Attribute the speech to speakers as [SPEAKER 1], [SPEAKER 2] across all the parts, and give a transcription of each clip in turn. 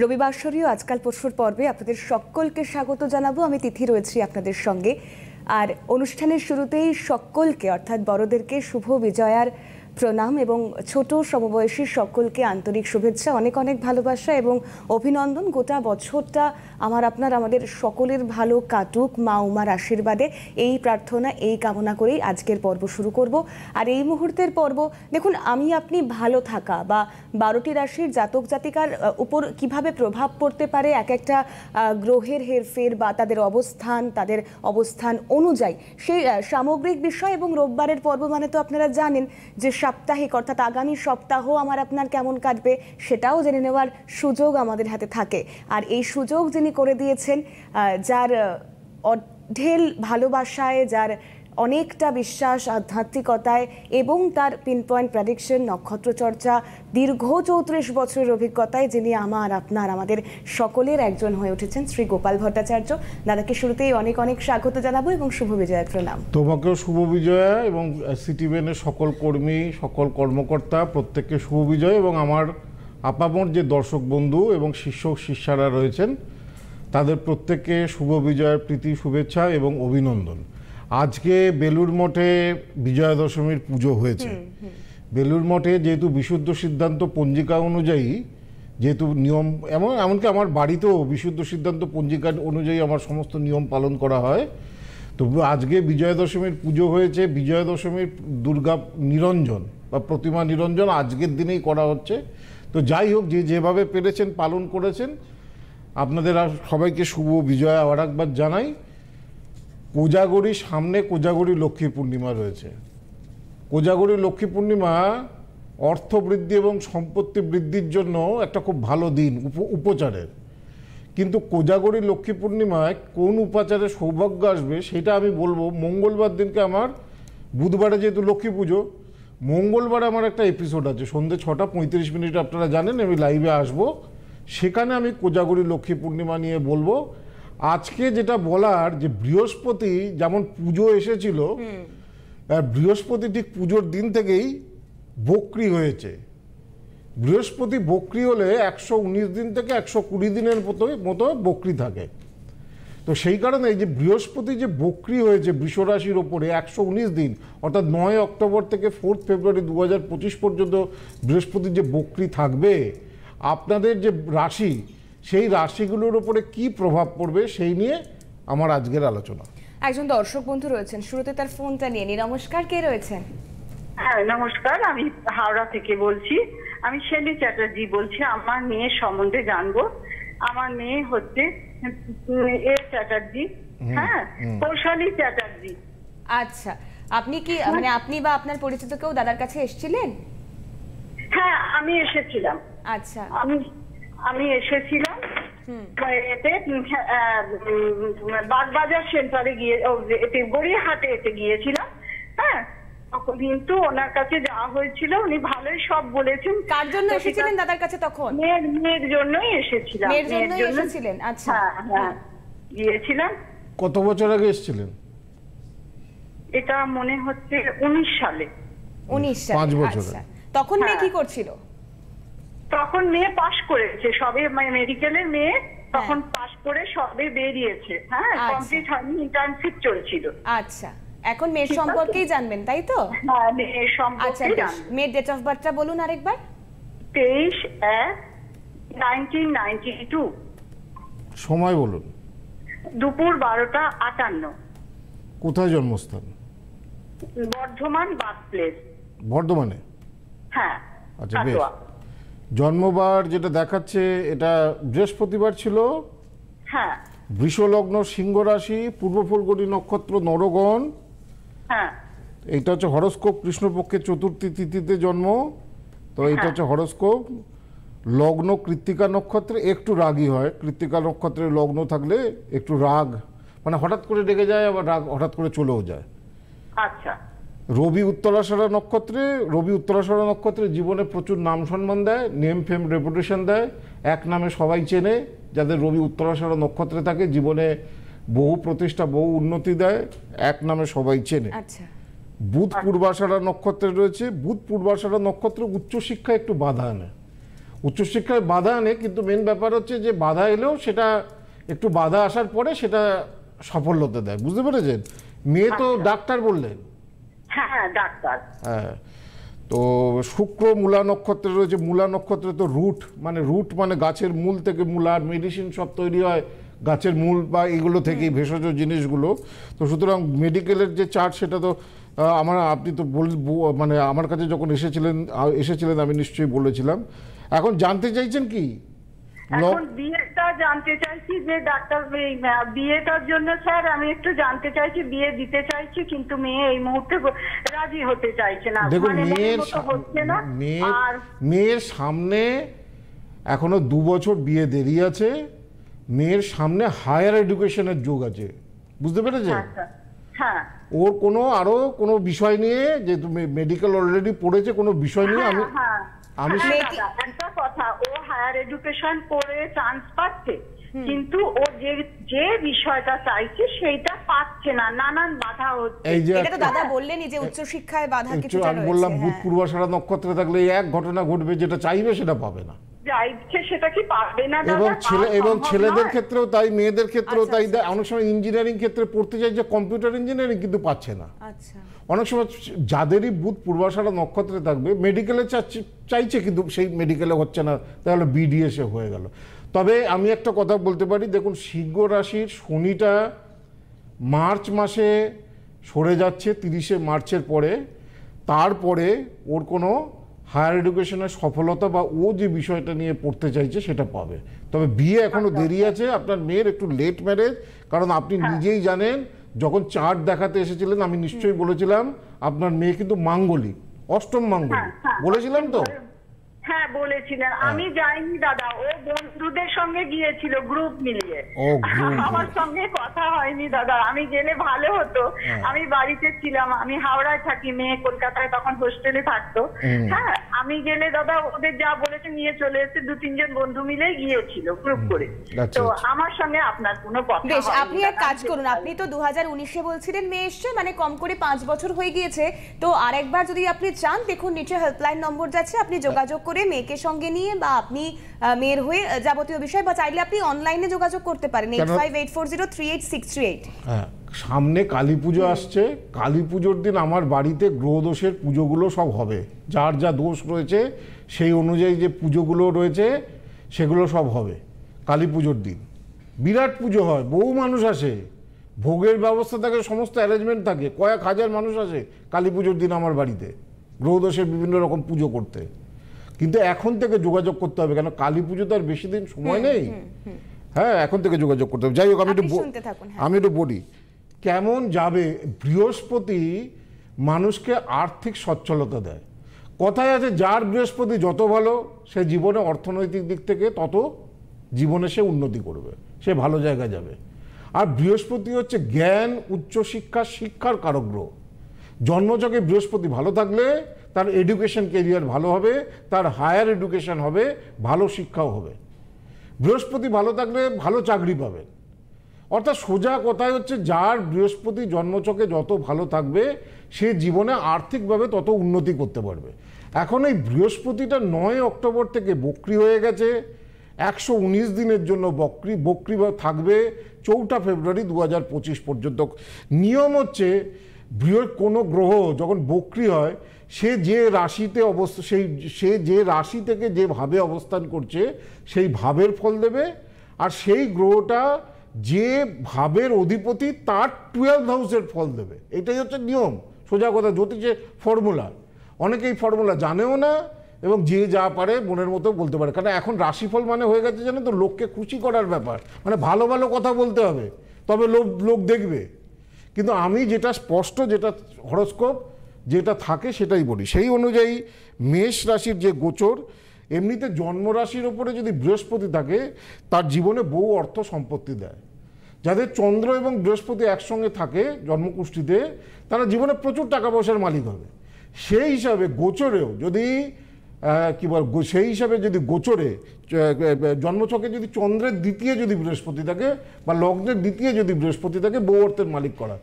[SPEAKER 1] রবিবার সরীয় আজকাল পরশুর পর্বে আপনাদের সকলকে স্বাগত জানাবো আমি তিথি রয়েছি আপনাদের সঙ্গে আর অনুষ্ঠানের শুরুতেই সকলকে অর্থাৎ বড়দেরকে শুভ বিজয়ার প্রণাম এবং ছোট সমবয়সী সকলকে আন্তরিক শুভেচ্ছা অনেক অনেক ভালোবাসা এবং অভিনন্দন গোটা বছরটা আমার আপনার আমাদের সকলের ভালো কাটুক মা উমার আশীর্বাদে এই প্রার্থনা এই কামনা করেই আজকের পর্ব শুরু করব আর এই মুহূর্তের পর্ব দেখুন আমি আপনি ভালো থাকা বা বারোটি রাশির জাতক জাতিকার উপর কিভাবে প্রভাব পড়তে পারে এক একটা গ্রহের হেরফের বা তাদের অবস্থান তাদের অবস্থান অনুযায়ী সেই সামগ্রিক বিষয় এবং রোববারের পর্ব মানে তো আপনারা জানেন যে সাপ্তাহিক অর্থাৎ আগামী সপ্তাহ আমার আপনার কেমন কাটবে সেটাও জেনে নেওয়ার সুযোগ আমাদের হাতে থাকে আর এই সুযোগ যিনি তিনি করে দিয়েছেন যার ঢেল ভালোবাসায় যার অনেকটা বিশ্বাস আধ্যাত্মিকতায় এবং তার পিন পয়েন্ট প্রেডিকশন চর্চা দীর্ঘ চৌত্রিশ বছরের অভিজ্ঞতায় যিনি আমার আপনার আমাদের সকলের একজন হয়ে উঠেছেন শ্রী গোপাল ভট্টাচার্য দাদাকে শুরুতেই অনেক অনেক স্বাগত জানাবো এবং শুভ বিজয়া প্রণাম
[SPEAKER 2] তোমাকেও শুভ বিজয়া এবং বেনের সকল কর্মী সকল কর্মকর্তা প্রত্যেককে শুভ বিজয় এবং আমার আপামর যে দর্শক বন্ধু এবং শিষ্য শিষ্যারা রয়েছেন তাদের প্রত্যেককে শুভ বিজয়ের প্রীতি শুভেচ্ছা এবং অভিনন্দন আজকে বেলুর মঠে বিজয়া দশমীর পুজো হয়েছে বেলুর মঠে যেহেতু বিশুদ্ধ সিদ্ধান্ত পঞ্জিকা অনুযায়ী যেহেতু নিয়ম এমন এমনকি আমার বাড়িতেও বিশুদ্ধ সিদ্ধান্ত পঞ্জিকা অনুযায়ী আমার সমস্ত নিয়ম পালন করা হয় তো আজকে বিজয়া দশমীর পুজো হয়েছে বিজয়া দশমীর দুর্গা নিরঞ্জন বা প্রতিমা নিরঞ্জন আজকের দিনেই করা হচ্ছে তো যাই হোক যে যেভাবে পেরেছেন পালন করেছেন আপনাদের সবাইকে শুভ বিজয়া আর একবার জানাই কোজাগরি সামনে কোজাগরি লক্ষ্মী পূর্ণিমা রয়েছে কোজাগরি লক্ষ্মী পূর্ণিমা অর্থ বৃদ্ধি এবং সম্পত্তি বৃদ্ধির জন্য একটা খুব ভালো দিন উপচারের কিন্তু কোজাগরি লক্ষ্মী পূর্ণিমায় কোন উপাচারে সৌভাগ্য আসবে সেটা আমি বলবো মঙ্গলবার দিনকে আমার বুধবারে যেহেতু লক্ষ্মী পুজো মঙ্গলবার আমার একটা এপিসোড আছে সন্ধ্যে ছটা পঁয়ত্রিশ মিনিট আপনারা জানেন আমি লাইভে আসবো সেখানে আমি কোজাগরি লক্ষ্মী পূর্ণিমা নিয়ে বলবো আজকে যেটা বলার যে বৃহস্পতি যেমন পুজো এসেছিল বৃহস্পতি ঠিক পুজোর দিন থেকেই বক্রি হয়েছে বৃহস্পতি বক্রি হলে একশো দিন থেকে একশো কুড়ি দিনের মতো মতো বক্রি থাকে তো সেই কারণে যে বৃহস্পতি যে বক্রি হয়েছে বৃষরাশির ওপরে একশো দিন অর্থাৎ নয় অক্টোবর থেকে ফোর্থ ফেব্রুয়ারি দু পর্যন্ত বৃহস্পতির যে বক্রি থাকবে আপনাদের যে রাশি সেই রাশিগুলোর উপরে কি প্রভাব পড়বে সেই নিয়ে আমার আজকের আলোচনা
[SPEAKER 1] একজন দর্শক বন্ধু রয়েছেন শুরুতে তার ফোনটা নিয়ে নি নমস্কার কে রয়েছেন হ্যাঁ নমস্কার আমি হাওড়া থেকে বলছি আমি শেলি
[SPEAKER 3] চ্যাটার্জি বলছি আমার মেয়ের সম্বন্ধে জানবো আমার মেয়ে হচ্ছে
[SPEAKER 1] এ চ্যাটার্জি হ্যাঁ কৌশলী চ্যাটার্জি আচ্ছা আপনি কি মানে আপনি বা আপনার পরিচিত কেউ দাদার কাছে এসেছিলেন হ্যাঁ আমি এসেছিলাম আচ্ছা আমি আমি এসেছিলাম
[SPEAKER 3] বাগবাজার সেন্টারে গিয়ে এতে গড়িয়াহাটে এতে গিয়েছিলাম হ্যাঁ তখন কিন্তু ওনার কাছে যাওয়া হয়েছিল উনি ভালোই সব বলেছেন কার জন্য এসেছিলেন দাদার কাছে তখন মেয়ের মেয়ের জন্যই এসেছিলাম মেয়ের জন্যই এসেছিলেন
[SPEAKER 1] আচ্ছা হ্যাঁ, হ্যাঁ
[SPEAKER 3] গিয়েছিলাম
[SPEAKER 2] কত বছর আগে এসেছিলেন
[SPEAKER 3] এটা মনে হচ্ছে উনিশ সালে উনিশ সালে পাঁচ বছর আচ্ছা। তখন মেয়ে হ্যাঁ। কি করছিল তখন মেয়ে পাশ করেছে সবে মানে মেডিকেলের মেয়ে হ্যাঁ। তখন পাশ করে সবে
[SPEAKER 1] বেরিয়েছে হ্যাঁ কমপ্লিট আচ্ছা। হয়নি ইন্টার্নশিপ চলছিল আচ্ছা এখন মেয়ের সম্পর্কেই জানবেন তাই তো হ্যাঁ মেয়ের আচ্ছা, সম্পর্কে মেয়ের ডেট অফ বার্থটা বলুন আরেকবার তেইশ এক নাইনটিন নাইনটি টু
[SPEAKER 2] সময় বলুন
[SPEAKER 3] দুপুর বারোটা আটান্ন
[SPEAKER 2] কোথায় জন্মস্থান
[SPEAKER 3] বর্ধমান বাস প্লেস বর্ধমানে হ্যাঁ
[SPEAKER 2] আচ্ছা বেশ জন্মবার যেটা দেখাচ্ছে এটা বৃহস্পতিবার ছিল হ্যাঁ বৃষলগ্ন সিংহ রাশি পূর্ব নক্ষত্র নরগণ হ্যাঁ। এইটা হচ্ছে হরস্কোপ কৃষ্ণপক্ষের চতুর্থী তিথিতে জন্ম তো এইটা হ্যাঁ। হচ্ছে হরস্কোপ লগ্ন কৃত্তিকা নক্ষত্রে একটু রাগই হয় কৃত্তিকা নক্ষত্রে লগ্ন থাকলে একটু রাগ মানে হঠাৎ করে ডেকে যায় আবার রাগ হঠাৎ করে চলেও যায় আচ্ছা রবি উত্তরাসরা নক্ষত্রে রবি উত্তরাসরা নক্ষত্রে জীবনে প্রচুর নাম সম্মান দেয় নেম ফেম রেপুটেশন দেয় এক নামে সবাই চেনে যাদের রবি উত্তরাসরা নক্ষত্রে থাকে জীবনে বহু প্রতিষ্ঠা বহু উন্নতি দেয় এক নামে সবাই চেনে আচ্ছা। বুধ পূর্বাষাঢ়া নক্ষত্রে রয়েছে বুধ পূর্বাষাঢ়া নক্ষত্র উচ্চশিক্ষায় একটু বাধা আনে উচ্চশিক্ষায় বাধা আনে কিন্তু মেন ব্যাপার হচ্ছে যে বাধা এলেও সেটা একটু বাধা আসার পরে সেটা সাফল্যতে দেয় বুঝতে পেরেছেন মেয়ে তো আচ্ছা। ডাক্তার বললেন
[SPEAKER 3] হ্যাঁ ডাক্তার
[SPEAKER 2] হ্যাঁ। তো শুক্র মূলা নক্ষত্রের যে মূলা নক্ষত্রে তো রুট মানে রুট মানে গাছের মূল থেকে মূলার মেডিসিন সব তৈরি হয় গাছের মূল বা এগুলো থেকেই ভেষজ জিনিসগুলো তো সুতরাং মেডিকেলের যে চার্ট সেটা তো আমার আপনি তো বল মানে আমার কাছে যখন এসেছিলেন এসেছিলেন আমি নিশ্চয়ই বলেছিলাম এখন জানতে চাইছেন কি
[SPEAKER 3] এখন জানতে চাইছি যে ডাক্তার বিয়েটার জন্য স্যার আমি একটু জানতে চাইছি বিয়ে দিতে চাইছি কিন্তু মেয়ে এই মুহূর্তে রাজি হতে চাইছে না দেখুন মানে মেয়ের
[SPEAKER 2] মেয়ের সামনে এখনো দু বছর বিয়ে দেরি আছে মেয়ের সামনে হায়ার এডুকেশনের যুগ আছে বুঝতে পেরেছে আচ্ছা। হ্যাঁ ওর কোনো আরো কোনো বিষয় নিয়ে যে তুমি মেডিকেল অলরেডি পড়েছে কোনো বিষয় নিয়ে হ্যাঁ, আমি
[SPEAKER 3] হ্যাঁ। আমি হ্যাঁ, একটা কথা ও হায়ার এডুকেশন করে চান্স পাচ্ছে কিন্তু ও যে যে বিষয়টা চাইছে সেইটা পাচ্ছে না নানান বাধা হচ্ছে এটা তো দাদা হ্যাঁ। বললেনই যে উচ্চ শিক্ষায় বাধা বললাম
[SPEAKER 2] হ্যাঁ। নক্ষত্রে থাকলে এক ঘটনা ঘটবে যেটা চাইবে সেটা পাবে না
[SPEAKER 3] চাইছে সেটা কি পাবে না ছেলে এবং ছেলেদের
[SPEAKER 2] ক্ষেত্রেও তাই মেয়েদের ক্ষেত্রেও আচ্ছা, তাই আচ্ছা। অনেক সময় ইঞ্জিনিয়ারিং ক্ষেত্রে পড়তে চাই যে কম্পিউটার ইঞ্জিনিয়ারিং কিন্তু পাচ্ছে না আচ্ছা অনেক সময় যাদেরই বুথ পূর্বাশারা নক্ষত্রে থাকবে মেডিকেলে চাইছে কিন্তু সেই মেডিকেলে হচ্ছে না তাহলে বিডিএসে হয়ে গেল তবে আমি একটা কথা বলতে পারি দেখুন সিংহ রাশির শনিটা মার্চ মাসে সরে যাচ্ছে তিরিশে মার্চের পরে তারপরে ওর কোনো হায়ার এডুকেশনের সফলতা বা ও যে বিষয়টা নিয়ে পড়তে চাইছে সেটা পাবে তবে বিয়ে এখনও আচ্ছা। দেরি আছে আপনার মেয়ের একটু লেট ম্যারেজ কারণ আপনি হ্যাঁ। নিজেই জানেন যখন চার্ট দেখাতে এসেছিলেন আমি নিশ্চয়ই বলেছিলাম আপনার মেয়ে কিন্তু মাঙ্গলিক অষ্টম মাঙ্গলিক হ্যাঁ,
[SPEAKER 3] হ্যাঁ। বলেছিলাম তো হ্যাঁ, হ্যাঁ বলেছিলেন হ্যাঁ। আমি যাইনি দাদা ও বন্ধুদের সঙ্গে গিয়েছিল গ্রুপ মিলিয়ে আমার সঙ্গে কথা হয়নি দাদা আমি গেলে ভালো হতো হ্যাঁ। আমি বাড়িতে ছিলাম আমি হাওড়ায় থাকি মেয়ে কলকাতায় তখন হোস্টেলে থাকতো হ্যাঁ আমি গেলে দাদা ওদের যা বলেছে নিয়ে চলে এসেছে দু তিনজন বন্ধু মিলে গিয়েছিল গ্রুপ করে তো আমার সঙ্গে আপনার কোনো কথা বেশ আপনি এক কাজ করুন আপনি
[SPEAKER 1] তো দু হাজার উনিশে বলছিলেন মেয়ে এসছে মানে কম করে পাঁচ বছর হয়ে গিয়েছে তো আরেকবার যদি আপনি চান দেখুন নিচে হেল্পলাইন নম্বর যাচ্ছে আপনি যোগাযোগ করুন করে মেয়েকে সঙ্গে নিয়ে বা আপনি মেয়ের হয়ে যাবতীয় বিষয় বা চাইলে আপনি অনলাইনে যোগাযোগ করতে পারেন eight five eight four zero three eight six three eight
[SPEAKER 2] সামনে কালী পুজো আসছে কালী পুজোর দিন আমার বাড়িতে গ্রহদোষের পুজোগুলো সব হবে যার যা দোষ রয়েছে সেই অনুযায়ী যে পুজোগুলো রয়েছে সেগুলো সব হবে কালী পুজোর দিন বিরাট পুজো হয় বহু মানুষ আসে ভোগের ব্যবস্থা থাকে সমস্ত অ্যারেঞ্জমেন্ট থাকে কয়েক হাজার মানুষ আসে কালী পুজোর দিন আমার বাড়িতে গ্রহদোষের বিভিন্ন রকম পুজো করতে কিন্তু এখন থেকে যোগাযোগ করতে হবে কেন কালী পুজো তো আর বেশি দিন সময় নেই হ্যাঁ এখন থেকে যোগাযোগ করতে হবে যাই হোক আমি একটু হ্যাঁ। আমি একটু বলি কেমন যাবে বৃহস্পতি মানুষকে আর্থিক সচ্ছলতা দেয় কথায় আছে যার বৃহস্পতি যত ভালো সে জীবনে অর্থনৈতিক দিক থেকে তত জীবনে সে উন্নতি করবে সে ভালো জায়গায় যাবে আর বৃহস্পতি হচ্ছে জ্ঞান উচ্চশিক্ষা শিক্ষার কারক গ্রহ বৃহস্পতি ভালো থাকলে তার এডুকেশন কেরিয়ার ভালো হবে তার হায়ার এডুকেশন হবে ভালো শিক্ষাও হবে বৃহস্পতি ভালো থাকলে ভালো চাকরি পাবেন অর্থাৎ সোজা কথায় হচ্ছে যার বৃহস্পতি জন্মচকে যত ভালো থাকবে সে জীবনে আর্থিকভাবে তত উন্নতি করতে পারবে এখন এই বৃহস্পতিটা নয় অক্টোবর থেকে বক্রি হয়ে গেছে একশো উনিশ দিনের জন্য বক্রি বক্রি থাকবে চৌঠা ফেব্রুয়ারি দু পঁচিশ পর্যন্ত নিয়ম হচ্ছে বৃহ কোনো গ্রহ যখন বক্রি হয় সে যে রাশিতে অবস্থা সেই সে যে রাশি থেকে যে ভাবে অবস্থান করছে সেই ভাবের ফল দেবে আর সেই গ্রহটা যে ভাবের অধিপতি তার টুয়েলভ হাউসের ফল দেবে এটাই হচ্ছে নিয়ম সোজা কথা জ্যোতিষের ফর্মুলা অনেকেই ফর্মুলা জানেও না এবং যে যা পারে মনের মতো বলতে পারে কারণ এখন রাশিফল মানে হয়ে গেছে জানো তো লোককে খুশি করার ব্যাপার মানে ভালো ভালো কথা বলতে হবে তবে লোক লোক দেখবে কিন্তু আমি যেটা স্পষ্ট যেটা হরস্কোপ যেটা থাকে সেটাই বলি সেই অনুযায়ী মেষ রাশির যে গোচর এমনিতে জন্মরাশির ওপরে যদি বৃহস্পতি থাকে তার জীবনে বহু অর্থ সম্পত্তি দেয় যাদের চন্দ্র এবং বৃহস্পতি একসঙ্গে থাকে জন্মকুষ্ঠিতে তারা জীবনে প্রচুর টাকা পয়সার মালিক হবে সেই হিসাবে গোচরেও যদি কি বল সেই হিসাবে যদি গোচরে জন্মছকে যদি চন্দ্রের দ্বিতীয় যদি বৃহস্পতি থাকে বা লগ্নের দ্বিতীয় যদি বৃহস্পতি থাকে বউ অর্থের মালিক করা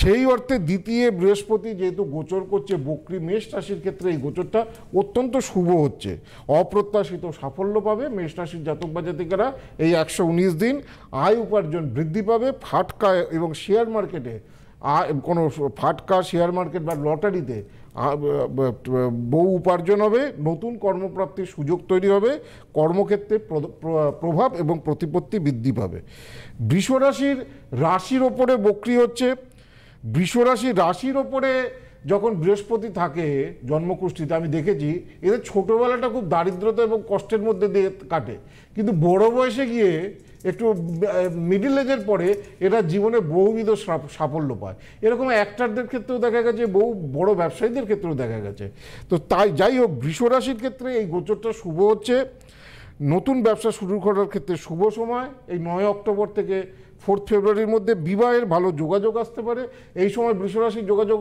[SPEAKER 2] সেই অর্থে দ্বিতীয় বৃহস্পতি যেহেতু গোচর করছে বকরি মেষ রাশির ক্ষেত্রে এই গোচরটা অত্যন্ত শুভ হচ্ছে অপ্রত্যাশিত সাফল্য পাবে মেষ রাশির জাতক বা জাতিকারা এই একশো দিন আয় উপার্জন বৃদ্ধি পাবে ফাটকা এবং শেয়ার মার্কেটে কোনো ফাটকা শেয়ার মার্কেট বা লটারিতে বহু উপার্জন হবে নতুন কর্মপ্রাপ্তির সুযোগ তৈরি হবে কর্মক্ষেত্রে প্রভাব এবং প্রতিপত্তি বৃদ্ধি পাবে বৃষরাশির রাশির ওপরে বক্রি হচ্ছে বৃষরাশি রাশির ওপরে যখন বৃহস্পতি থাকে জন্মকুষ্ঠিতে আমি দেখেছি এদের ছোটোবেলাটা খুব দারিদ্রতা এবং কষ্টের মধ্যে দিয়ে কাটে কিন্তু বড় বয়সে গিয়ে একটু মিডিল এজের পরে এরা জীবনে বহুবিধ সাফল্য পায় এরকম অ্যাক্টারদের ক্ষেত্রেও দেখা গেছে বহু বড় ব্যবসায়ীদের ক্ষেত্রেও দেখা গেছে তো তাই যাই হোক বৃষরাশির ক্ষেত্রে এই গোচরটা শুভ হচ্ছে নতুন ব্যবসা শুরু করার ক্ষেত্রে শুভ সময় এই নয় অক্টোবর থেকে ফোর্থ ফেব্রুয়ারির মধ্যে বিবাহের ভালো যোগাযোগ আসতে পারে এই সময় বৃষরাশির যোগাযোগ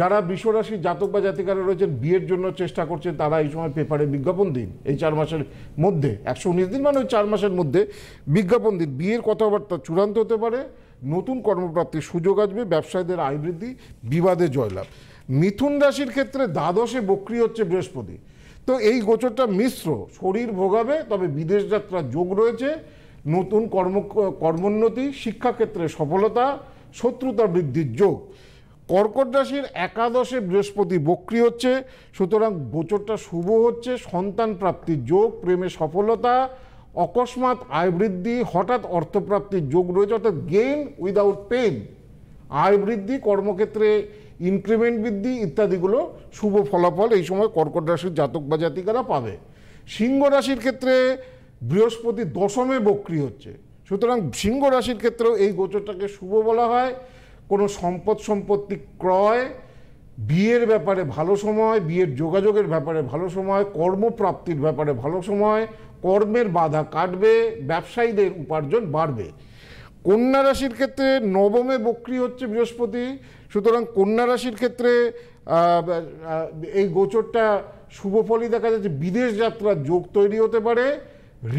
[SPEAKER 2] যারা বৃষরাশির জাতক বা জাতিকারা রয়েছেন বিয়ের জন্য চেষ্টা করছেন তারা এই সময় পেপারে বিজ্ঞাপন দিন এই চার মাসের মধ্যে একশো উনিশ দিন মানে ওই চার মাসের মধ্যে বিজ্ঞাপন দিন বিয়ের কথাবার্তা চূড়ান্ত হতে পারে নতুন কর্মপ্রাপ্তির সুযোগ আসবে ব্যবসায়ীদের আয় বৃদ্ধি বিবাদে জয়লাভ মিথুন রাশির ক্ষেত্রে দ্বাদশে বক্রি হচ্ছে বৃহস্পতি তো এই গোচরটা মিশ্র শরীর ভোগাবে তবে বিদেশ যাত্রার যোগ রয়েছে নতুন কর্ম কর্মোন্নতি শিক্ষাক্ষেত্রে সফলতা শত্রুতা বৃদ্ধির যোগ কর্কট রাশির একাদশে বৃহস্পতি বক্রি হচ্ছে সুতরাং বছরটা শুভ হচ্ছে সন্তান প্রাপ্তির যোগ প্রেমে সফলতা অকস্মাৎ আয় বৃদ্ধি হঠাৎ অর্থপ্রাপ্তির যোগ রয়েছে অর্থাৎ গেইন উইদাউট পেন আয় বৃদ্ধি কর্মক্ষেত্রে ইনক্রিমেন্ট বৃদ্ধি ইত্যাদিগুলো শুভ ফলাফল এই সময় কর্কট রাশির জাতক বা জাতিকারা পাবে সিংহ রাশির ক্ষেত্রে বৃহস্পতি দশমে বক্রি হচ্ছে সুতরাং সিংহ রাশির ক্ষেত্রেও এই গোচরটাকে শুভ বলা হয় কোনো সম্পদ সম্পত্তি ক্রয় বিয়ের ব্যাপারে ভালো সময় বিয়ের যোগাযোগের ব্যাপারে ভালো সময় কর্মপ্রাপ্তির ব্যাপারে ভালো সময় কর্মের বাধা কাটবে ব্যবসায়ীদের উপার্জন বাড়বে কন্যা রাশির ক্ষেত্রে নবমে বক্রি হচ্ছে বৃহস্পতি সুতরাং কন্যা রাশির ক্ষেত্রে এই গোচরটা শুভ ফলই দেখা যাচ্ছে বিদেশ যাত্রার যোগ তৈরি হতে পারে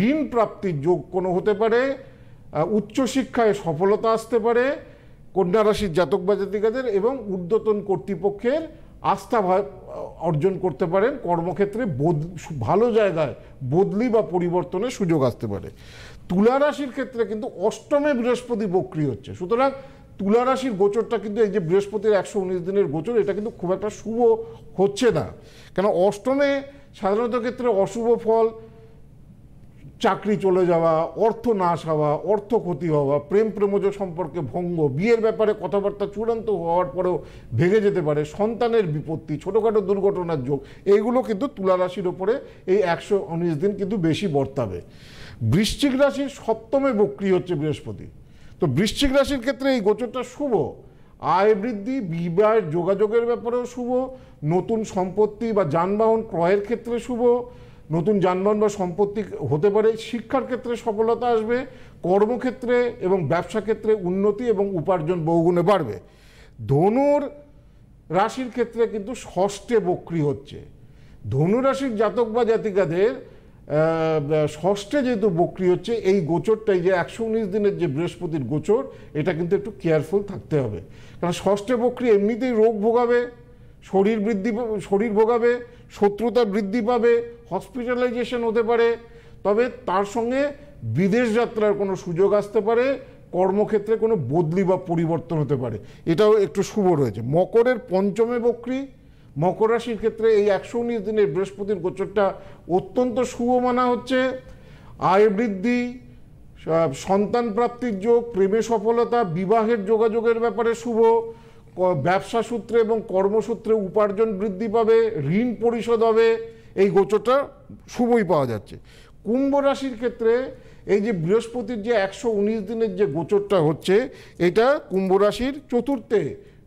[SPEAKER 2] ঋণ প্রাপ্তির যোগ কোনো হতে পারে উচ্চশিক্ষায় সফলতা আসতে পারে কন্যা রাশির জাতক বা জাতিকাদের এবং ঊর্ধ্বতন কর্তৃপক্ষের আস্থা অর্জন করতে পারেন কর্মক্ষেত্রে ভালো জায়গায় বদলি বা পরিবর্তনের সুযোগ আসতে পারে তুলা রাশির ক্ষেত্রে কিন্তু অষ্টমে বৃহস্পতি বক্রি হচ্ছে সুতরাং তুলা রাশির গোচরটা কিন্তু এই যে বৃহস্পতির একশো উনিশ দিনের গোচর এটা কিন্তু খুব একটা শুভ হচ্ছে না কেন অষ্টমে সাধারণত ক্ষেত্রে অশুভ ফল চাকরি চলে যাওয়া অর্থ নাশ হওয়া অর্থ ক্ষতি হওয়া প্রেম প্রেমজ সম্পর্কে ভঙ্গ বিয়ের ব্যাপারে কথাবার্তা চূড়ান্ত হওয়ার পরেও ভেঙে যেতে পারে সন্তানের বিপত্তি ছোটোখাটো দুর্ঘটনার যোগ এইগুলো কিন্তু তুলারাশির ওপরে এই একশো উনিশ দিন কিন্তু বেশি বর্তাবে বৃশ্চিক রাশির সপ্তমে বক্রি হচ্ছে বৃহস্পতি তো বৃশ্চিক রাশির ক্ষেত্রে এই গোচরটা শুভ আয় বৃদ্ধি বিবাহের যোগাযোগের ব্যাপারেও শুভ নতুন সম্পত্তি বা যানবাহন ক্রয়ের ক্ষেত্রে শুভ নতুন যানবাহন বা সম্পত্তি হতে পারে শিক্ষার ক্ষেত্রে সফলতা আসবে কর্মক্ষেত্রে এবং ব্যবসা ক্ষেত্রে উন্নতি এবং উপার্জন বহুগুণে বাড়বে ধনুর রাশির ক্ষেত্রে কিন্তু ষষ্ঠে বক্রি হচ্ছে ধনুরাশির জাতক বা জাতিকাদের ষষ্ঠে যেহেতু বক্রি হচ্ছে এই গোচরটাই যে একশো উনিশ দিনের যে বৃহস্পতির গোচর এটা কিন্তু একটু কেয়ারফুল থাকতে হবে কারণ ষষ্ঠে বক্রি এমনিতেই রোগ ভোগাবে শরীর বৃদ্ধি শরীর ভোগাবে শত্রুতা বৃদ্ধি পাবে হসপিটালাইজেশন হতে পারে তবে তার সঙ্গে বিদেশ যাত্রার কোনো সুযোগ আসতে পারে কর্মক্ষেত্রে কোনো বদলি বা পরিবর্তন হতে পারে এটাও একটু শুভ রয়েছে মকরের পঞ্চমে বক্রি মকর রাশির ক্ষেত্রে এই একশো উনিশ দিনের বৃহস্পতির গোচরটা অত্যন্ত শুভ মানা হচ্ছে আয় বৃদ্ধি সন্তান প্রাপ্তির যোগ প্রেমে সফলতা বিবাহের যোগাযোগের ব্যাপারে শুভ ব্যবসা সূত্রে এবং কর্মসূত্রে উপার্জন বৃদ্ধি পাবে ঋণ পরিশোধ হবে এই গোচরটা শুভই পাওয়া যাচ্ছে কুম্ভ রাশির ক্ষেত্রে এই যে বৃহস্পতির যে একশো দিনের যে গোচরটা হচ্ছে এটা কুম্ভ রাশির চতুর্থে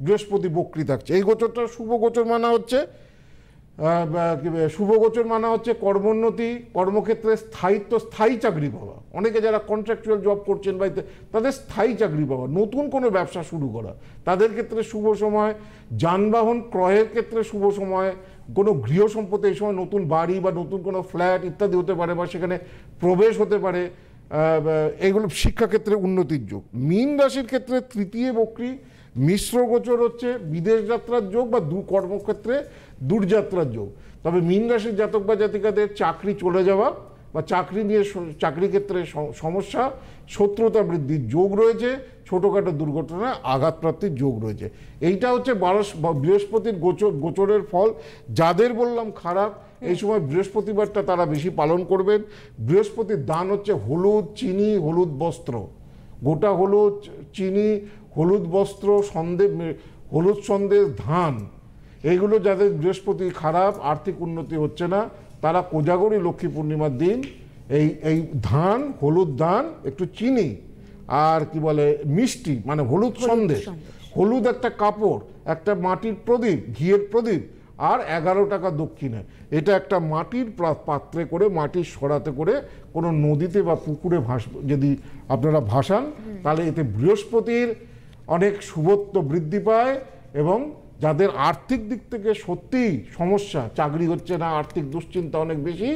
[SPEAKER 2] বৃহস্পতি বক্রি থাকছে এই গোচরটা শুভ গোচর মানা হচ্ছে শুভগোচর মানে হচ্ছে কর্মোন্নতি কর্মক্ষেত্রে স্থায়িত্ব স্থায়ী চাকরি পাওয়া অনেকে যারা কন্ট্রাকচুয়াল জব করছেন বা তাদের স্থায়ী চাকরি পাওয়া নতুন কোনো ব্যবসা শুরু করা তাদের ক্ষেত্রে শুভ সময় যানবাহন ক্রয়ের ক্ষেত্রে শুভ সময় কোনো গৃহ সম্পত্তি এই সময় নতুন বাড়ি বা নতুন কোনো ফ্ল্যাট ইত্যাদি হতে পারে বা সেখানে প্রবেশ হতে পারে এগুলো শিক্ষাক্ষেত্রে উন্নতির যোগ মীন রাশির ক্ষেত্রে তৃতীয় বক্রী মিশ্র গোচর হচ্ছে বিদেশ যাত্রার যোগ বা দু কর্মক্ষেত্রে দূরযাত্রার যোগ তবে মিন রাশির জাতক বা জাতিকাদের চাকরি চলে যাওয়া বা চাকরি নিয়ে চাকরি ক্ষেত্রে সমস্যা শত্রুতা বৃদ্ধির যোগ রয়েছে ছোটোখাটো দুর্ঘটনায় আঘাতপ্রাপ্তির যোগ রয়েছে এইটা হচ্ছে বারস বৃহস্পতির গোচর গোচরের ফল যাদের বললাম খারাপ এই সময় বৃহস্পতিবারটা তারা বেশি পালন করবেন বৃহস্পতির দান হচ্ছে হলুদ চিনি হলুদ বস্ত্র গোটা হলুদ চিনি হলুদ বস্ত্র সন্দেহ হলুদ সন্দেশ ধান এইগুলো যাদের বৃহস্পতি খারাপ আর্থিক উন্নতি হচ্ছে না তারা কোজাগরি লক্ষ্মী পূর্ণিমার দিন এই এই ধান হলুদ ধান একটু চিনি আর কি বলে মিষ্টি মানে হলুদ সন্দেশ হলুদ একটা কাপড় একটা মাটির প্রদীপ ঘিয়ের প্রদীপ আর এগারো টাকা দক্ষিণে এটা একটা মাটির পাত্রে করে মাটির সরাতে করে কোনো নদীতে বা পুকুরে ভাস যদি আপনারা ভাসান তাহলে এতে বৃহস্পতির অনেক শুভত্ব বৃদ্ধি পায় এবং যাদের আর্থিক দিক থেকে সত্যিই সমস্যা চাকরি হচ্ছে না আর্থিক দুশ্চিন্তা অনেক বেশি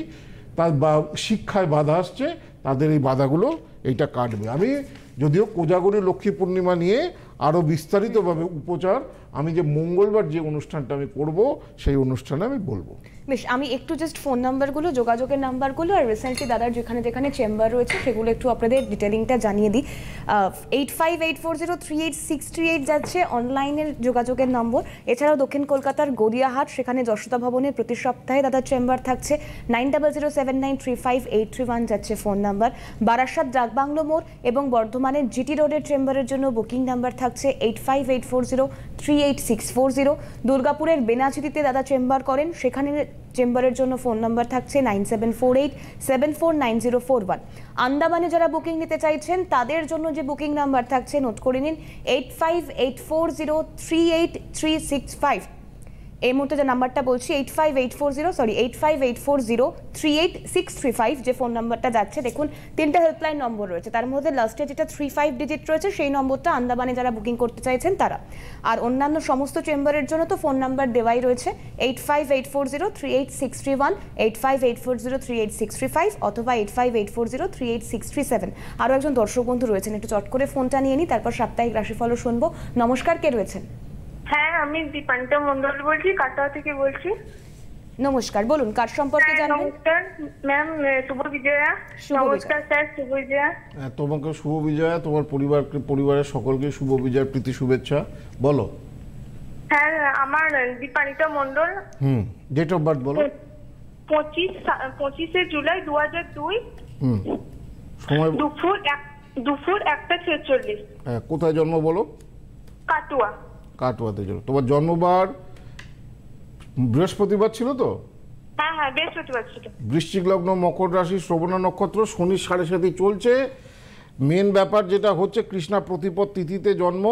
[SPEAKER 2] তার বা শিক্ষায় বাধা আসছে তাদের এই বাধাগুলো এইটা কাটবে আমি যদিও কোজাগরি লক্ষ্মী পূর্ণিমা নিয়ে আরও বিস্তারিতভাবে উপচার আমি যে মঙ্গলবার যে অনুষ্ঠানটা আমি করব সেই অনুষ্ঠানে আমি বলবো
[SPEAKER 1] বেশ আমি একটু জাস্ট ফোন নাম্বারগুলো যোগাযোগের নাম্বারগুলো আর রিসেন্টলি দাদার যেখানে যেখানে চেম্বার রয়েছে সেগুলো একটু আপনাদের ডিটেলিংটা জানিয়ে দিই eight five eight four zero three eight six three eight যাচ্ছে অনলাইনের যোগাযোগের নম্বর এছাড়াও দক্ষিণ কলকাতার গড়িয়াহাট সেখানে যশোদা ভবনের প্রতি সপ্তাহে দাদার চেম্বার থাকছে nine double zero seven nine three five eight three one যাচ্ছে ফোন নাম্বার বারাসাত ডাকবাংলো মোড় এবং বর্ধমানের জিটি রোডের চেম্বারের জন্য বুকিং নাম্বার থাকছে eight five eight four zero three eight six four zero দুর্গাপুরের বেনাঝুরিতে দাদা চেম্বার করেন সেখানে চেম্বারের জন্য ফোন নাম্বার থাকছে nine seven four eight seven four nine zero four one আন্দামানে যারা বুকিং নিতে চাইছেন তাদের জন্য যে বুকিং নাম্বার থাকছে নোট করে নিন eight five eight four zero three eight three six five এই মুহূর্তে যে নাম্বারটা বলছি eight five eight four zero sorry eight five eight four zero three eight six three five যে ফোন নাম্বারটা যাচ্ছে দেখুন তিনটা হেল্পলাইন নম্বর রয়েছে তার মধ্যে লাস্টে যেটা থ্রি ফাইভ ডিজিট রয়েছে সেই নম্বরটা আন্দামানে যারা বুকিং করতে চাইছেন তারা আর অন্যান্য সমস্ত চেম্বারের জন্য তো ফোন নাম্বার দেওয়াই রয়েছে eight five eight four zero three eight six three one eight five eight four zero three eight six three five অথবা eight five eight four zero three eight six three seven আরও একজন দর্শক বন্ধু রয়েছেন একটু চট করে ফোনটা নিয়ে নিই তারপর সাপ্তাহিক রাশিফলও শুনবো নমস্কার কে রয়েছেন
[SPEAKER 3] হ্যাঁ আমি দীপান্তা মন্ডল বলছি কাটোয়া থেকে বলছি
[SPEAKER 1] নমস্কার বলুন কার সম্পর্কে হ্যাঁ, জানবেন
[SPEAKER 3] নমস্কার ম্যাম শুভ বিজয়া নমস্কার স্যার শুভ বিজয়া
[SPEAKER 2] হ্যাঁ, তোমাকে শুভ বিজয়া তোমার পরিবার পরিবারের সকলকে শুভ বিজয়ার প্রীতি শুভেচ্ছা বলো
[SPEAKER 3] হ্যাঁ আমার দীপানিতা মন্ডল
[SPEAKER 2] হুম ডেট অফ বার্থ বলো
[SPEAKER 3] পঁচিশ পঁচিশে জুলাই দু হাজার দুই
[SPEAKER 2] হুম সময়
[SPEAKER 3] দুপুর এক দুপুর একটা ছেচল্লিশ
[SPEAKER 2] হ্যাঁ, কোথায় জন্ম বলো কাটুয়া কাটোয়াতে জন্য তোমার জন্মবার বৃহস্পতিবার ছিল তো হ্যাঁ, হ্যাঁ, বৃশ্চিক লগ্ন মকর রাশি শ্রবণা নক্ষত্র শনির সাড়ে সাথে চলছে মেন ব্যাপার যেটা হচ্ছে কৃষ্ণা প্রতিপদ তিথিতে জন্ম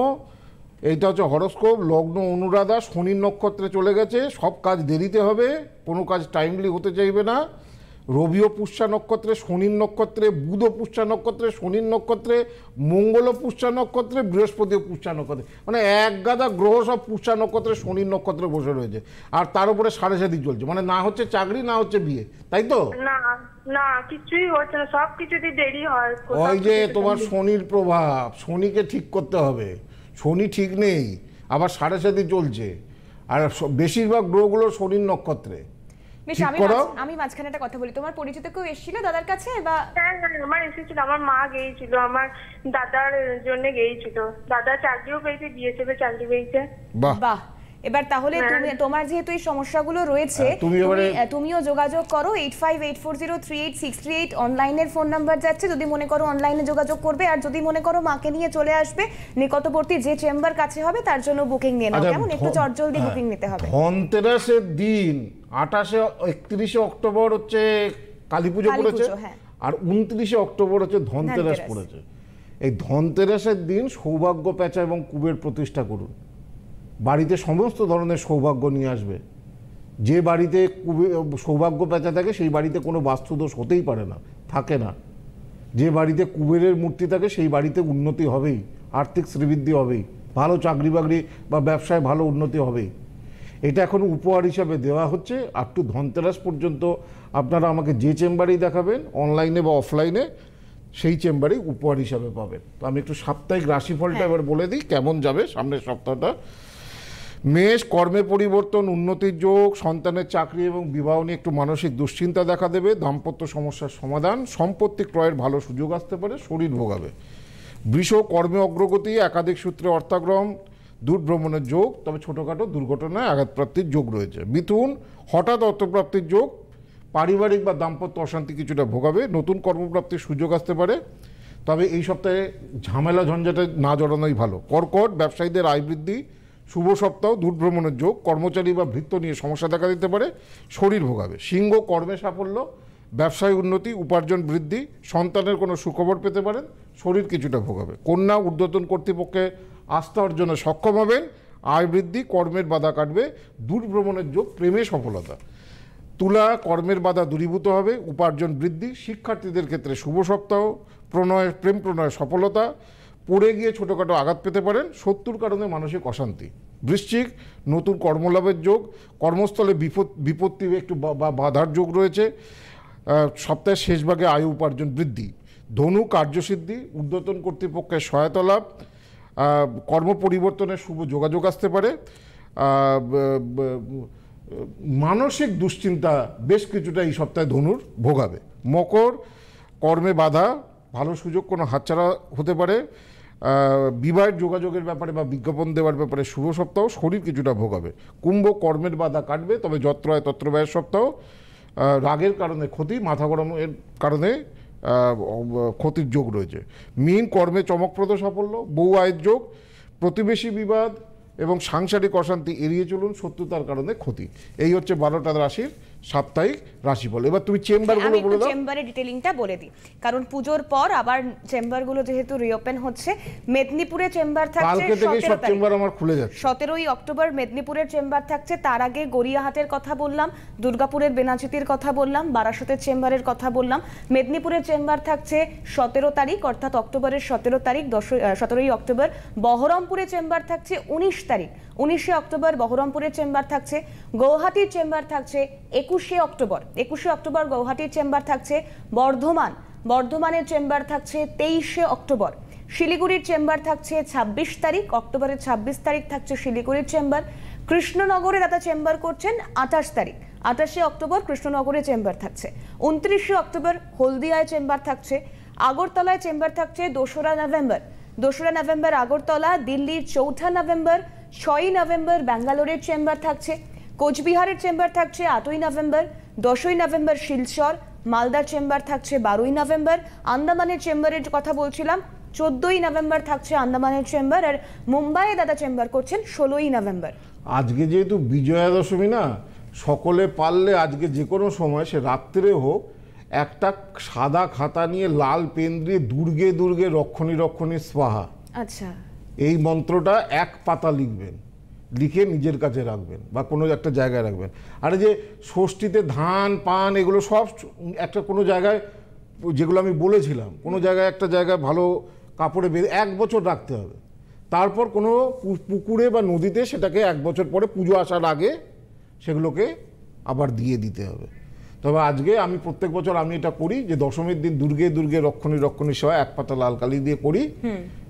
[SPEAKER 2] এইটা হচ্ছে হরস্কোপ লগ্ন অনুরাধা শনির নক্ষত্রে চলে গেছে সব কাজ দেরিতে হবে কোনো কাজ টাইমলি হতে চাইবে না রবিও পুষ্যা নক্ষত্রে শনির নক্ষত্রে বুধ পুষ্যা নক্ষত্রে শনির নক্ষত্রে মঙ্গল পুষ্যা নক্ষত্রে বৃহস্পতি পুষ্যা নক্ষত্রে মানে এক গাদা গ্রহ সব পুষ্যা নক্ষত্রে শনির নক্ষত্রে বসে রয়েছে আর তার উপরে সাড়ে সাতি চলছে মানে না হচ্ছে চাকরি না হচ্ছে বিয়ে তাই তো
[SPEAKER 3] না না কিছুই হচ্ছে না সব দেরি হয় ওই যে তোমার
[SPEAKER 2] শনির প্রভাব শনিকে ঠিক করতে হবে শনি ঠিক নেই আবার সাড়ে সাতি চলছে আর বেশিরভাগ গ্রহগুলো শনির নক্ষত্রে
[SPEAKER 1] বেশ আমি আমি মাঝখানে একটা কথা বলি তোমার পরিচিত কেউ এসেছিল দাদার কাছে বা হ্যাঁ হ্যাঁ আমার এসেছিল আমার মা গিয়েছিল আমার দাদার জন্য গিয়েছিল
[SPEAKER 3] দাদা চাকরিও পেয়েছে বিয়েছে চাকরি পেয়েছে বাহ এবার তাহলে হ্যাঁ। তুমি তোমার যেহেতু
[SPEAKER 1] এই সমস্যাগুলো রয়েছে হ্যাঁ, তুমিও যোগাযোগ করো eight five eight four zero three eight six three eight অনলাইনের ফোন নাম্বার যাচ্ছে যদি মনে করো অনলাইনে যোগাযোগ করবে আর যদি মনে করো মাকে নিয়ে চলে আসবে নিকটবর্তী যে চেম্বার কাছে হবে তার জন্য বুকিং নিয়ে নাও আচ্ছা, কেমন একটু চটজলদি বুকিং হ্যাঁ, নিতে হবে
[SPEAKER 2] ধনতেরাসের দিন আঠাশে একত্রিশে অক্টোবর হচ্ছে কালী পুজো পড়েছে আর উনত্রিশে অক্টোবর হচ্ছে ধনতেরাস পড়েছে এই ধনতেরাসের দিন সৌভাগ্য প্যাঁচা এবং কুবের প্রতিষ্ঠা করুন বাড়িতে সমস্ত ধরনের সৌভাগ্য নিয়ে আসবে যে বাড়িতে সৌভাগ্য পেঁচা থাকে সেই বাড়িতে কোনো বাস্তুদোষ হতেই পারে না থাকে না যে বাড়িতে কুবেরের মূর্তি থাকে সেই বাড়িতে উন্নতি হবেই আর্থিক শ্রীবৃদ্ধি হবেই ভালো চাকরি বাকরি বা ব্যবসায় ভালো উন্নতি হবেই এটা এখন উপহার হিসাবে দেওয়া হচ্ছে আপ টু ধনতেরাস পর্যন্ত আপনারা আমাকে যে চেম্বারেই দেখাবেন অনলাইনে বা অফলাইনে সেই চেম্বারেই উপহার হিসাবে পাবেন তো আমি একটু সাপ্তাহিক রাশিফলটা হ্যাঁ। এবার বলে দিই কেমন যাবে সামনের সপ্তাহটা মেষ কর্মে পরিবর্তন উন্নতির যোগ সন্তানের চাকরি এবং বিবাহ নিয়ে একটু মানসিক দুশ্চিন্তা দেখা দেবে দাম্পত্য সমস্যার সমাধান সম্পত্তি ক্রয়ের ভালো সুযোগ আসতে পারে শরীর ভোগাবে বৃষ কর্মে অগ্রগতি একাধিক সূত্রে অর্থাগ্রম দূরভ্রমণের যোগ তবে ছোটোখাটো দুর্ঘটনায় আঘাতপ্রাপ্তির যোগ রয়েছে মিথুন হঠাৎ অর্থপ্রাপ্তির যোগ পারিবারিক বা দাম্পত্য অশান্তি কিছুটা ভোগাবে নতুন কর্মপ্রাপ্তির সুযোগ আসতে পারে তবে এই সপ্তাহে ঝামেলা ঝঞ্ঝাটে না জড়ানোই ভালো কর্কট ব্যবসায়ীদের আয় বৃদ্ধি শুভ সপ্তাহ দূরভ্রমণের যোগ কর্মচারী বা ভৃত্ত নিয়ে সমস্যা দেখা দিতে পারে শরীর ভোগাবে সিংহ কর্মে সাফল্য ব্যবসায় উন্নতি উপার্জন বৃদ্ধি সন্তানের কোনো সুখবর পেতে পারেন শরীর কিছুটা ভোগাবে কন্যা ঊর্ধ্বতন কর্তৃপক্ষে আস্থা অর্জনে সক্ষম হবেন আয় বৃদ্ধি কর্মের বাধা কাটবে দূরভ্রমণের যোগ প্রেমে সফলতা তুলা কর্মের বাধা দূরীভূত হবে উপার্জন বৃদ্ধি শিক্ষার্থীদের ক্ষেত্রে শুভ সপ্তাহ প্রণয় প্রেম প্রণয় সফলতা পড়ে গিয়ে ছোটোখাটো আঘাত পেতে পারেন শত্রুর কারণে মানসিক অশান্তি বৃশ্চিক নতুন কর্মলাভের যোগ কর্মস্থলে বিপদ বিপত্তি একটু বাধার যোগ রয়েছে সপ্তাহের শেষভাগে আয়ু আয় উপার্জন বৃদ্ধি ধনু কার্যসিদ্ধি উদ্যতন কর্তৃপক্ষের সহায়তা লাভ কর্ম পরিবর্তনের শুভ যোগাযোগ আসতে পারে মানসিক দুশ্চিন্তা বেশ কিছুটা এই সপ্তাহে ধনুর ভোগাবে মকর কর্মে বাধা ভালো সুযোগ কোনো হাতছাড়া হতে পারে বিবাহের যোগাযোগের ব্যাপারে বা বিজ্ঞাপন দেওয়ার ব্যাপারে শুভ সপ্তাহ শরীর কিছুটা ভোগাবে কুম্ভ কর্মের বাধা কাটবে তবে যত্রয় তত্র ব্যয়ের সপ্তাহ রাগের কারণে ক্ষতি মাথা গরমের কারণে ক্ষতির যোগ রয়েছে মীন কর্মে চমকপ্রদ সাফল্য বউ আয়ের যোগ প্রতিবেশী বিবাদ এবং সাংসারিক অশান্তি এড়িয়ে চলুন শত্রুতার কারণে ক্ষতি এই হচ্ছে বারোটা রাশির সাপ্তাহিক রাশিফল এবার তুমি চেম্বারগুলো হ্যাঁ, বলে দাও
[SPEAKER 1] চেম্বারে ডিটেইলিংটা বলে দিই কারণ পূজোর পর আবার চেম্বারগুলো যেহেতু রিওপেন হচ্ছে মেদিনীপুরে চেম্বার থাকছে কালকে থেকে সব চেম্বার আমার খুলে যাচ্ছে 17ই অক্টোবর মেদিনীপুরের চেম্বার থাকছে তার আগে গড়িয়াহাটের কথা বললাম দুর্গাপুরের বেনাচিতির কথা বললাম বারাসতের চেম্বারের কথা বললাম মেদিনীপুরের চেম্বার থাকছে 17 তারিখ অর্থাৎ অক্টোবরের 17 তারিখ 10 17ই অক্টোবর বহরমপুরে চেম্বার থাকছে 19 তারিখ উনিশে অক্টোবর বহরমপুরের চেম্বার থাকছে গৌহাটির চেম্বার থাকছে একুশে অক্টোবর একুশে অক্টোবর গৌহাটির চেম্বার থাকছে বর্ধমান বর্ধমানের চেম্বার থাকছে তেইশে অক্টোবর শিলিগুড়ির চেম্বার থাকছে ২৬ তারিখ অক্টোবরের ২৬ তারিখ থাকছে শিলিগুড়ির চেম্বার কৃষ্ণনগরে দাদা চেম্বার করছেন আঠাশ তারিখ আঠাশে অক্টোবর কৃষ্ণনগরে চেম্বার থাকছে উনত্রিশে অক্টোবর হলদিয়ায় চেম্বার থাকছে আগরতলায় চেম্বার থাকছে দোসরা নভেম্বর দোসরা নভেম্বর আগরতলা দিল্লির চৌঠা নভেম্বর ছয়ই নভেম্বর ব্যাঙ্গালোরের চেম্বার থাকছে কোচবিহারের চেম্বার থাকছে আটই নভেম্বর দশই নভেম্বর শিলচর মালদার চেম্বার থাকছে বারোই নভেম্বর আন্দামানের চেম্বারের কথা বলছিলাম চোদ্দই নভেম্বর থাকছে আন্দামানের চেম্বার আর মুম্বাইয়ে দাদা চেম্বার করছেন ষোলোই নভেম্বর
[SPEAKER 2] আজকে যেহেতু বিজয়া দশমী না সকলে পারলে আজকে যে কোনো সময় সে রাত্রে হোক একটা সাদা খাতা নিয়ে লাল পেন দিয়ে দুর্গে দুর্গে রক্ষণী রক্ষণী স্পাহা আচ্ছা এই মন্ত্রটা এক পাতা লিখবেন লিখে নিজের কাছে রাখবেন বা কোনো একটা জায়গায় রাখবেন আর যে ষষ্ঠীতে ধান পান এগুলো সব একটা কোনো জায়গায় যেগুলো আমি বলেছিলাম কোনো জায়গায় একটা জায়গায় ভালো কাপড়ে বেঁধে এক বছর রাখতে হবে তারপর কোনো পুকুরে বা নদীতে সেটাকে এক বছর পরে পুজো আসার আগে সেগুলোকে আবার দিয়ে দিতে হবে তবে আজকে আমি প্রত্যেক বছর আমি এটা করি যে দশমীর দিন দুর্গে দুর্গে রক্ষণী রক্ষণী সেবা এক পাতা লাল কালি দিয়ে করি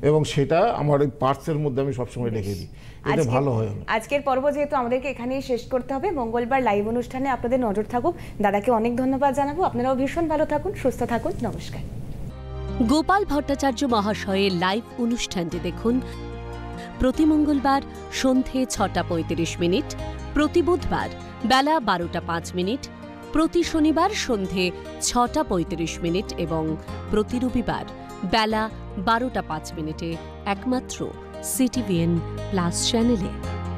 [SPEAKER 2] এবং সেটা আমার ওই পার্সের মধ্যে আমি সবসময় রেখে দিই এটা ভালো হয়
[SPEAKER 1] আজকের পর্ব যেহেতু আমাদেরকে এখানেই শেষ করতে হবে মঙ্গলবার লাইভ অনুষ্ঠানে আপনাদের নজর থাকুক দাদাকে অনেক ধন্যবাদ জানাবো আপনারাও ভীষণ ভালো থাকুন সুস্থ থাকুন নমস্কার
[SPEAKER 3] গোপাল ভট্টাচার্য মহাশয়ের লাইভ অনুষ্ঠানটি দেখুন প্রতি মঙ্গলবার সন্ধে ছটা পঁয়ত্রিশ মিনিট প্রতি বুধবার বেলা বারোটা পাঁচ মিনিট প্রতি শনিবার সন্ধে ছটা পঁয়ত্রিশ মিনিট এবং প্রতি রবিবার বেলা বারোটা পাঁচ মিনিটে একমাত্র সিটিভিএন প্লাস চ্যানেলে